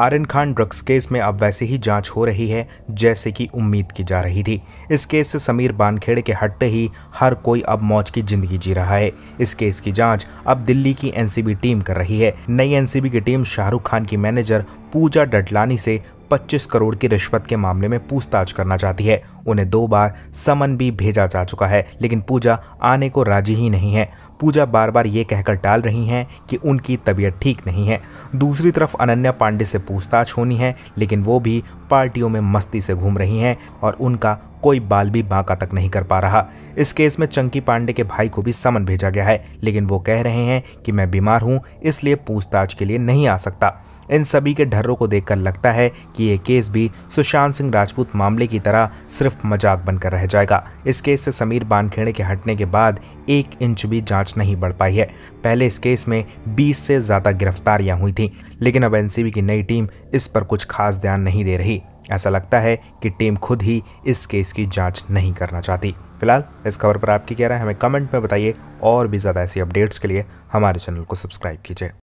Aryan Khan drugs case में अब वैसे ही जांच हो रही है जैसे कि उम्मीद की जा रही थी इस केस से समीर बानखेड़े के हटते ही हर कोई अब मौज की जिंदगी जी रहा है इस केस की जांच अब दिल्ली की एनसीबी टीम कर रही है नई एनसीबी की टीम शाहरुख खान की मैनेजर पूजा डटलानी से 25 करोड़ की रिश्वत के मामले में पूछताछ करना चाहती है उन्हें दो बार समन भी भेजा जा चुका है लेकिन पूजा आने को राजी ही नहीं है पूजा बार बार ये कहकर टाल रही हैं कि उनकी तबीयत ठीक नहीं है दूसरी तरफ अनन्या पांडे से पूछताछ होनी है लेकिन वो भी पार्टियों में मस्ती से घूम रही हैं और उनका कोई बाल भी बांका तक नहीं कर पा रहा इस केस में चंकी पांडे के भाई को भी समन भेजा गया है लेकिन वो कह रहे हैं कि मैं बीमार हूँ इसलिए पूछताछ के लिए नहीं आ सकता इन सभी के ढर्रों को देखकर लगता है कि ये केस भी सुशांत सिंह राजपूत मामले की तरह सिर्फ मजाक बनकर रह जाएगा इस केस से समीर बानखेड़े के हटने के बाद एक इंच भी जांच नहीं बढ़ पाई है पहले इस केस में 20 से ज़्यादा गिरफ्तारियां हुई थी लेकिन अब एनसीबी की नई टीम इस पर कुछ खास ध्यान नहीं दे रही ऐसा लगता है कि टीम खुद ही इस केस की जांच नहीं करना चाहती फिलहाल इस खबर पर आपकी क्या राय हमें कमेंट में बताइए और भी ज़्यादा ऐसी अपडेट्स के लिए हमारे चैनल को सब्सक्राइब कीजिए